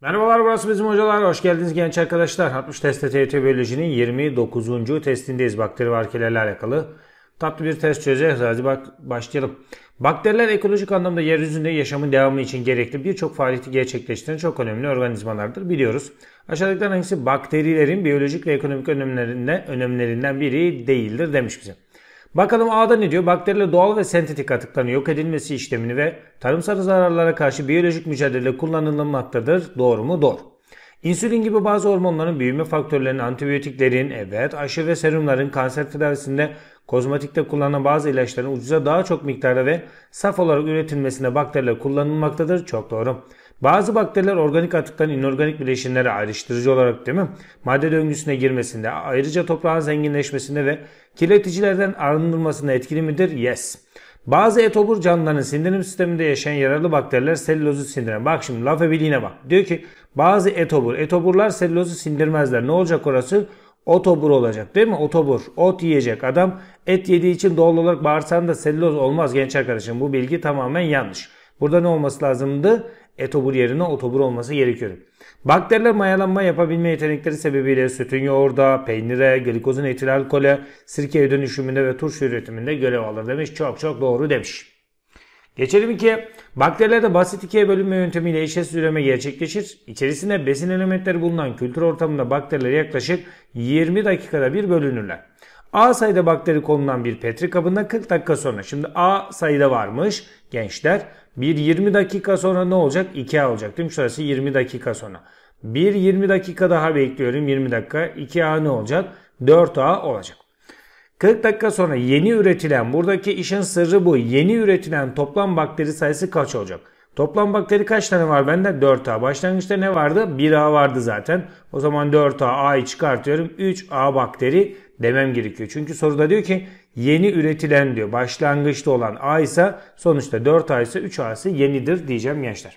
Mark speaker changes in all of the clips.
Speaker 1: Merhabalar burası bizim hocalar. Hoş geldiniz genç arkadaşlar. 60 testte TYT biyolojinin 29. testindeyiz. Bakteri ve arkelerle alakalı. Tatlı bir test çözeceğiz. Hadi bak başlayalım. Bakteriler ekolojik anlamda yeryüzünde yaşamın devamı için gerekli birçok faaliyeti gerçekleştiren çok önemli organizmalardır biliyoruz. Aşağıdakilerden hangisi bakterilerin biyolojik ve ekonomik önemlerinden, önemlerinden biri değildir demiş bize. Bakalım A'da ne diyor? Bakteriyle doğal ve sentetik atıkların yok edilmesi işlemini ve tarımsal zararlara karşı biyolojik mücadele kullanılmaktadır. Doğru mu? Doğru. İnsülin gibi bazı hormonların büyüme faktörlerinin, antibiyotiklerin, evet aşı ve serumların kanser tedavisinde kozmetikte kullanılan bazı ilaçların ucuza daha çok miktarda ve saf olarak üretilmesine bakteriler kullanılmaktadır. Çok doğru. Bazı bakteriler organik atıktan inorganik bileşenlere ayrıştırıcı olarak değil mi? Madde döngüsüne girmesinde, ayrıca toprağın zenginleşmesinde ve kirleticilerden arındırmasında etkili midir? Yes. Bazı etobur canlıların sindirim sisteminde yaşayan yararlı bakteriler selülozu sindiren. Bak şimdi laf ebiliğine bak. Diyor ki bazı etobur. Etoburlar selülozu sindirmezler. Ne olacak orası? Otobur olacak değil mi? Otobur. Ot yiyecek adam. Et yediği için doğal olarak bağırsağında selüloz olmaz genç arkadaşım. Bu bilgi tamamen yanlış. Burada ne olması lazımdı? etobur yerine otobur olması gerekiyor. Bakteriler mayalanma yapabilme yetenekleri sebebiyle sütün yoğurda, peynire, glikozun etil alkole, sirkeye dönüşümünde ve turşu üretiminde görev alır demiş. Çok çok doğru demiş. Geçelim ki Bakterilerde basit ikiye bölünme yöntemiyle eşeğsiz üreme gerçekleşir. İçerisinde besin elementleri bulunan kültür ortamında bakteriler yaklaşık 20 dakikada bir bölünürler. A sayıda bakteri konulan bir petri kabında 40 dakika sonra. Şimdi A sayıda varmış gençler. Bir 20 dakika sonra ne olacak? 2 olacak değil mi? Şurası 20 dakika sonra. Bir 20 dakika daha bekliyorum 20 dakika. 2A ne olacak? 4A olacak. 40 dakika sonra yeni üretilen buradaki işin sırrı bu. Yeni üretilen toplam bakteri sayısı kaç olacak? Toplam bakteri kaç tane var bende? 4A. Başlangıçta ne vardı? 1A vardı zaten. O zaman 4A, A'yı çıkartıyorum. 3A bakteri demem gerekiyor. Çünkü soruda diyor ki yeni üretilen diyor. Başlangıçta olan A ise sonuçta 4A ise 3A ise yenidir diyeceğim gençler.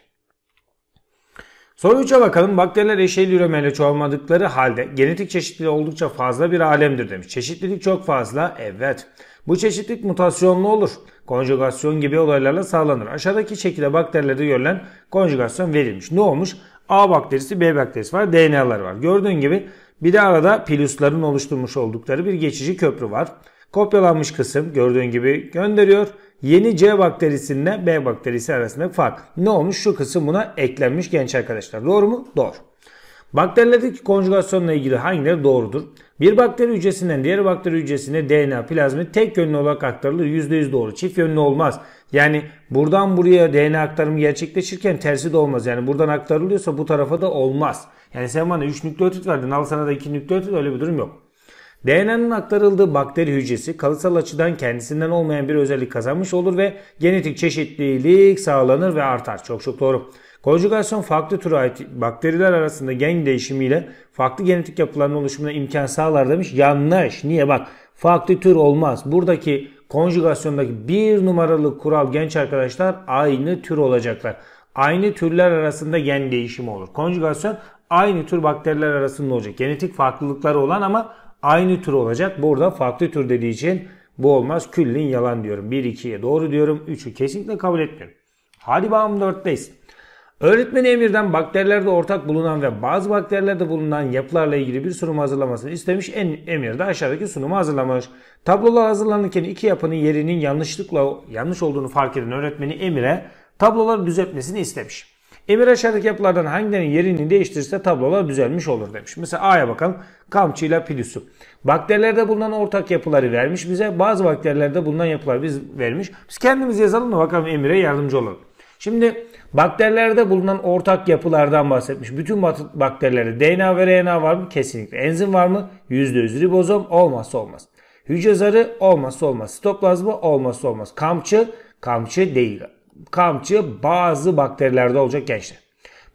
Speaker 1: Soru 3'e bakalım. Bakteriler eşeğli üremeyle çoğalmadıkları halde genetik çeşitliliği oldukça fazla bir alemdir demiş. Çeşitlilik çok fazla. Evet. Bu çeşitlik mutasyonlu olur. Konjugasyon gibi olaylarla sağlanır. Aşağıdaki şekilde bakterilerde görülen konjugasyon verilmiş. Ne olmuş? A bakterisi, B bakterisi var, DNA'lar var. Gördüğün gibi bir de arada pilusların oluşturmuş oldukları bir geçici köprü var. Kopyalanmış kısım gördüğün gibi gönderiyor. Yeni C bakterisinde B bakterisi arasında fark. Ne olmuş? Şu kısım buna eklenmiş genç arkadaşlar. Doğru mu? Doğru. Bakterilerdeki konjugasyonla ilgili hangileri doğrudur? Bir bakteri hücresinden diğer bakteri hücresine DNA plazmi tek yönlü olarak aktarılır. %100 doğru. Çift yönlü olmaz. Yani buradan buraya DNA aktarımı gerçekleşirken tersi de olmaz. Yani buradan aktarılıyorsa bu tarafa da olmaz. Yani sen bana 3 nükleotit verdin al sana da 2 nükleotit öyle bir durum yok. DNA'nın aktarıldığı bakteri hücresi kalıtsal açıdan kendisinden olmayan bir özellik kazanmış olur ve genetik çeşitlilik sağlanır ve artar. Çok çok doğru. Konjugasyon farklı tür ait bakteriler arasında gen değişimiyle farklı genetik yapıların oluşumuna imkan sağlar demiş. Yanlış. Niye? Bak farklı tür olmaz. Buradaki konjugasyondaki bir numaralı kural genç arkadaşlar aynı tür olacaklar. Aynı türler arasında gen değişimi olur. Konjugasyon aynı tür bakteriler arasında olacak. Genetik farklılıkları olan ama aynı tür olacak. Burada farklı tür dediği için bu olmaz. Küllin yalan diyorum. 1-2'ye doğru diyorum. 3'ü kesinlikle kabul etmiyorum. Hadi bakalım 4'teyiz. Öğretmeni emirden bakterilerde ortak bulunan ve bazı bakterilerde bulunan yapılarla ilgili bir sunum hazırlamasını istemiş. En, emir de aşağıdaki sunumu hazırlamış. Tablolar hazırlanırken iki yapının yerinin yanlışlıkla yanlış olduğunu fark eden öğretmeni emire tabloları düzeltmesini istemiş. Emir aşağıdaki yapılardan hangilerinin yerini değiştirirse tablolar düzelmiş olur demiş. Mesela A'ya bakalım. Kamçı ile pilüsü. Bakterilerde bulunan ortak yapıları vermiş bize. Bazı bakterilerde bulunan yapılar biz vermiş. Biz kendimiz yazalım da bakalım Emir'e yardımcı olalım. Şimdi bakterilerde bulunan ortak yapılardan bahsetmiş. Bütün bakterilerde DNA ve RNA var mı? Kesinlikle. Enzim var mı? %100. Ribozom olmazsa olmaz. Hücre zarı olmazsa olmaz. Sitoplazma olmazsa olmaz. Kamçı, kamçı değil. Kamçı bazı bakterilerde olacak gençler.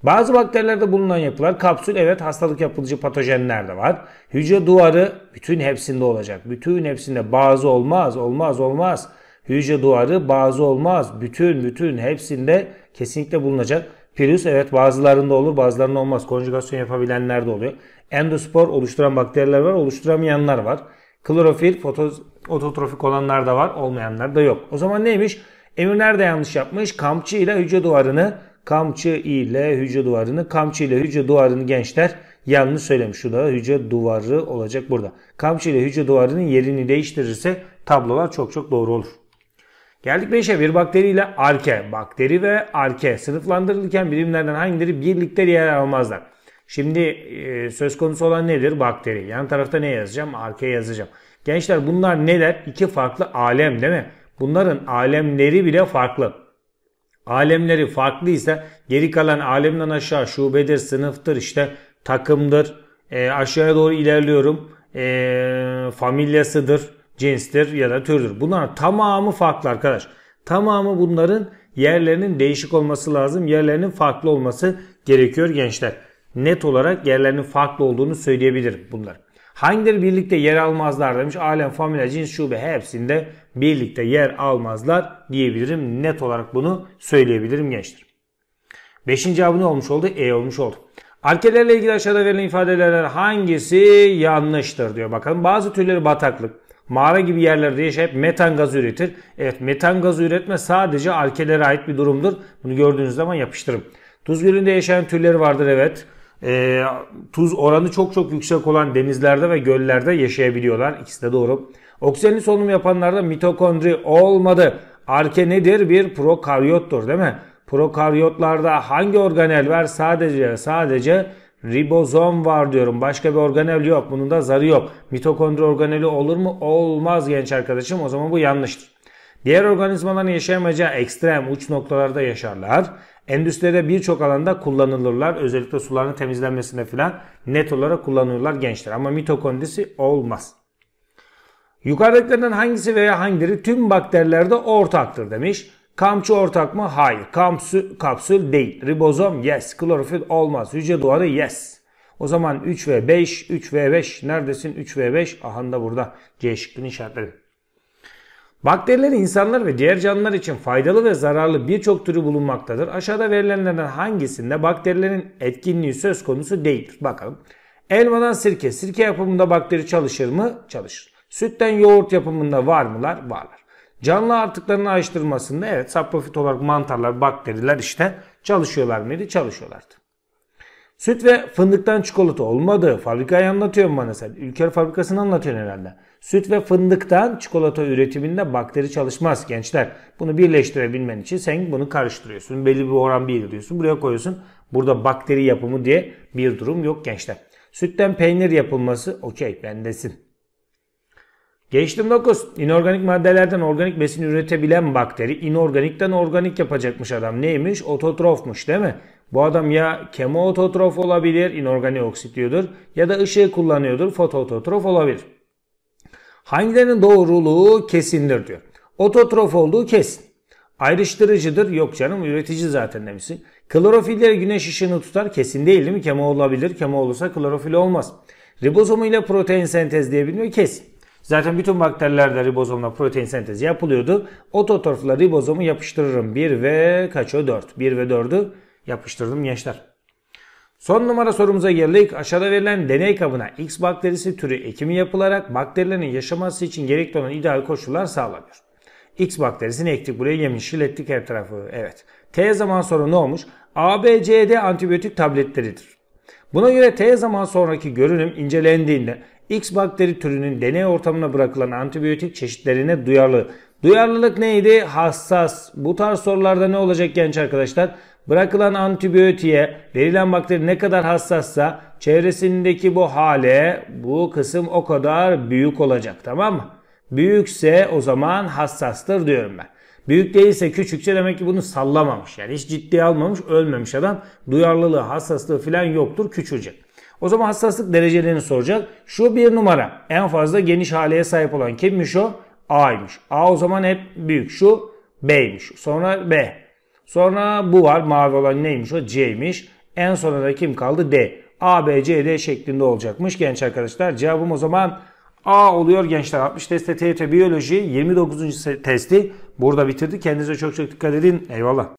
Speaker 1: Bazı bakterilerde bulunan yapılar kapsül evet hastalık yapıcı patojenler de var. Hücre duvarı bütün hepsinde olacak. Bütün hepsinde bazı olmaz olmaz olmaz. Hücre duvarı bazı olmaz. Bütün bütün hepsinde kesinlikle bulunacak. Pirüs evet bazılarında olur bazılarında olmaz. Konjugasyon yapabilenler de oluyor. Endospor oluşturan bakteriler var oluşturamayanlar var. Klorofil fotoz, ototrofik olanlar da var olmayanlar da yok. O zaman neymiş? Emir nerede yanlış yapmış. Kamçı ile hücre duvarını kamçı ile hücre duvarını kamçı ile hücre duvarını gençler yanlış söylemiş. Şurada hücre duvarı olacak burada. Kamçı ile hücre duvarının yerini değiştirirse tablolar çok çok doğru olur. Geldik 5'e bir bakteri ile arke. Bakteri ve arke sınıflandırılırken birimlerden hangileri birlikte yer almazlar. Şimdi e, söz konusu olan nedir? Bakteri. Yan tarafta ne yazacağım? Arke yazacağım. Gençler bunlar neler? İki farklı alem değil mi? Bunların alemleri bile farklı. Alemleri farklıysa geri kalan alemden aşağı şubedir, sınıftır, işte takımdır. E, aşağıya doğru ilerliyorum. E, familyasıdır cinstir ya da türdür. Bunlar tamamı farklı arkadaş. Tamamı bunların yerlerinin değişik olması lazım. Yerlerinin farklı olması gerekiyor gençler. Net olarak yerlerinin farklı olduğunu söyleyebilirim bunlar. Hangileri birlikte yer almazlar demiş. Alem, familya, cins, şube hepsinde birlikte yer almazlar diyebilirim. Net olarak bunu söyleyebilirim gençler. Beşinci abone olmuş oldu. E olmuş oldu. Arkelerle ilgili aşağıda verilen ifadelerden hangisi yanlıştır diyor. Bakalım bazı türleri bataklık, Mağara gibi yerlerde yaşayıp metan gazı üretir. Evet metan gazı üretme sadece alkelere ait bir durumdur. Bunu gördüğünüz zaman yapıştırım. Tuz gölünde yaşayan türleri vardır evet. E, tuz oranı çok çok yüksek olan denizlerde ve göllerde yaşayabiliyorlar. İkisi de doğru. Oksijenli solunum yapanlarda mitokondri olmadı. Arke nedir? Bir prokaryottur değil mi? Prokaryotlarda hangi organel var? Sadece sadece Ribozom var diyorum. Başka bir organel yok. Bunun da zarı yok. Mitokondri organeli olur mu? Olmaz genç arkadaşım. O zaman bu yanlıştır. Diğer organizmaların yaşayamayacağı ekstrem uç noktalarda yaşarlar. Endüstride birçok alanda kullanılırlar. Özellikle suların temizlenmesinde filan net olarak kullanılırlar gençler. Ama mitokondrisi olmaz. Yukarıdakilerden hangisi veya hangileri tüm bakterilerde ortaktır demiş. Kamçı ortak mı? Hayır. Kapsül, kapsül değil. Ribozom? Yes. Klorofil olmaz. Hücre duvarı? Yes. O zaman 3 ve 5, 3 ve 5 neredesin? 3 ve 5 ahanda burada C şıkkını işaretledim. Bakteriler insanlar ve diğer canlılar için faydalı ve zararlı birçok türü bulunmaktadır. Aşağıda verilenlerden hangisinde bakterilerin etkinliği söz konusu değildir? Bakalım. Elmadan sirke. Sirke yapımında bakteri çalışır mı? Çalışır. Sütten yoğurt yapımında var mılar? Varlar. Canlı artıklarını ayrıştırmasında evet saprofit olarak mantarlar, bakteriler işte çalışıyorlar mıydı? Çalışıyorlardı. Süt ve fındıktan çikolata olmadı. Fabrikayı anlatıyor mu bana sen. Ülker fabrikasını anlatıyorsun herhalde. Süt ve fındıktan çikolata üretiminde bakteri çalışmaz gençler. Bunu birleştirebilmen için sen bunu karıştırıyorsun. Belli bir oran diyorsun, Buraya koyuyorsun. Burada bakteri yapımı diye bir durum yok gençler. Sütten peynir yapılması okey bendesin. Geçtim 9. İnorganik maddelerden organik besin üretebilen bakteri inorganikten organik yapacakmış adam. Neymiş? Ototrofmuş değil mi? Bu adam ya kemoototrof olabilir, inorganik oksitliyordur ya da ışığı kullanıyordur, fotoototrof olabilir. Hangilerinin doğruluğu kesindir diyor. Ototrof olduğu kesin. Ayrıştırıcıdır. Yok canım üretici zaten demişsin. Klorofilleri güneş ışığını tutar. Kesin değil değil mi? Kemo olabilir. Kemo olursa klorofil olmaz. Ribozomu ile protein sentezleyebiliyor. Kesin. Zaten bütün bakterilerde ribozomla protein sentezi yapılıyordu. Ototrofla ribozomu yapıştırırım. 1 ve kaç o 4. 1 ve 4'ü yapıştırdım gençler. Son numara sorumuza geldik. Aşağıda verilen deney kabına X bakterisi türü ekimi yapılarak bakterilerin yaşaması için gerekli olan ideal koşullar sağlanıyor. X bakterisini ektik. Buraya yemişil ettik her tarafı. Evet. T zaman sonra ne olmuş? ABCD antibiyotik tabletleridir. Buna göre T zaman sonraki görünüm incelendiğinde X bakteri türünün deney ortamına bırakılan antibiyotik çeşitlerine duyarlı. Duyarlılık neydi? Hassas. Bu tarz sorularda ne olacak genç arkadaşlar? Bırakılan antibiyotiğe verilen bakteri ne kadar hassassa çevresindeki bu hale bu kısım o kadar büyük olacak tamam mı? Büyükse o zaman hassastır diyorum ben. Büyük değilse küçükçe demek ki bunu sallamamış. Yani hiç ciddiye almamış, ölmemiş adam. Duyarlılığı, hassaslığı falan yoktur, küçücük. O zaman hassaslık derecelerini soracak. Şu bir numara. En fazla geniş haleye sahip olan kimmiş o? A'ymış. A o zaman hep büyük. Şu B'ymiş. Sonra B. Sonra bu var. Mavi olan neymiş o? C'ymiş. En sonunda kim kaldı? D. A, B, C, D şeklinde olacakmış genç arkadaşlar. Cevabım o zaman A oluyor gençler 60 testte TYT Biyoloji 29. testi burada bitirdi. Kendinize çok çok dikkat edin. Eyvallah.